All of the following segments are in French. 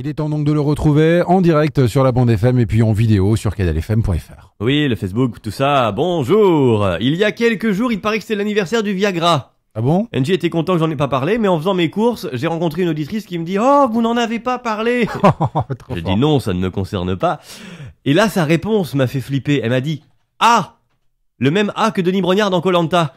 Il est temps donc de le retrouver en direct sur la bande FM et puis en vidéo sur KDLFM.fr. Oui, le Facebook, tout ça. Bonjour. Il y a quelques jours, il paraît que c'est l'anniversaire du Viagra. Ah bon NJ était content que j'en ai pas parlé, mais en faisant mes courses, j'ai rencontré une auditrice qui me dit "Oh, vous n'en avez pas parlé." Oh, j'ai dit "Non, ça ne me concerne pas." Et là, sa réponse m'a fait flipper. Elle m'a dit "Ah, le même A que Denis Brognard dans Colanta."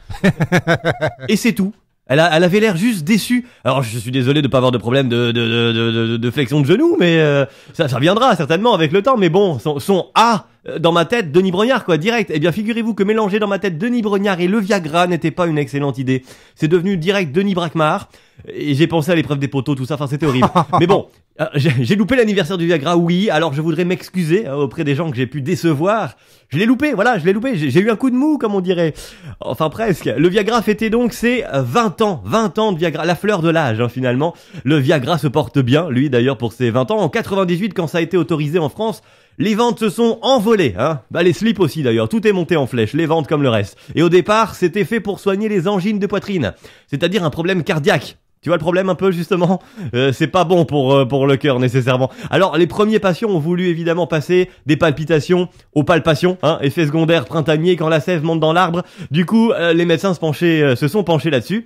et c'est tout. Elle, elle avait l'air juste déçue. Alors je suis désolé de pas avoir de problème de, de, de, de, flexion de genou, mais euh, ça, ça viendra certainement avec le temps. Mais bon, son, son A euh, dans ma tête, Denis Brognard, quoi, direct. Eh bien, figurez-vous que mélanger dans ma tête Denis Brognard et le Viagra n'était pas une excellente idée. C'est devenu direct Denis Braquemart. Et j'ai pensé à l'épreuve des poteaux, tout ça, enfin, c'était horrible. Mais bon, ah, j'ai loupé l'anniversaire du Viagra, oui, alors je voudrais m'excuser euh, auprès des gens que j'ai pu décevoir. Je l'ai loupé, voilà, je l'ai loupé, j'ai eu un coup de mou, comme on dirait. Enfin presque. Le Viagra fêtait donc ses 20 euh, ans, 20 ans de Viagra, la fleur de l'âge hein, finalement. Le Viagra se porte bien, lui d'ailleurs, pour ses 20 ans. En 98, quand ça a été autorisé en France, les ventes se sont envolées, hein. Bah les slips aussi d'ailleurs, tout est monté en flèche, les ventes comme le reste. Et au départ, c'était fait pour soigner les angines de poitrine, c'est-à-dire un problème cardiaque. Tu vois le problème un peu justement euh, C'est pas bon pour euh, pour le cœur nécessairement. Alors les premiers patients ont voulu évidemment passer des palpitations aux palpations, hein, effet secondaire printanier quand la sève monte dans l'arbre. Du coup, euh, les médecins se, penchaient, se sont penchés là-dessus.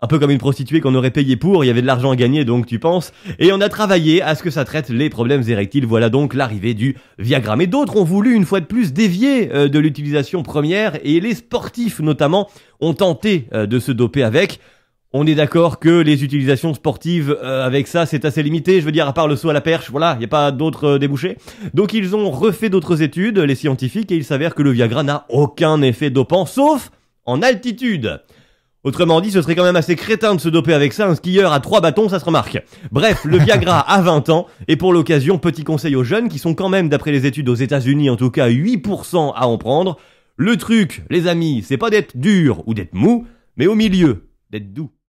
Un peu comme une prostituée qu'on aurait payé pour, il y avait de l'argent à gagner donc tu penses. Et on a travaillé à ce que ça traite les problèmes érectiles. Voilà donc l'arrivée du Viagra. Mais d'autres ont voulu une fois de plus dévier de l'utilisation première et les sportifs notamment ont tenté de se doper avec on est d'accord que les utilisations sportives euh, avec ça, c'est assez limité. Je veux dire, à part le saut à la perche, voilà, il n'y a pas d'autres euh, débouchés. Donc ils ont refait d'autres études, les scientifiques, et il s'avère que le Viagra n'a aucun effet dopant, sauf en altitude. Autrement dit, ce serait quand même assez crétin de se doper avec ça, un skieur à trois bâtons, ça se remarque. Bref, le Viagra a 20 ans, et pour l'occasion, petit conseil aux jeunes, qui sont quand même, d'après les études aux États-Unis, en tout cas 8% à en prendre. Le truc, les amis, c'est pas d'être dur ou d'être mou, mais au milieu, d'être doux.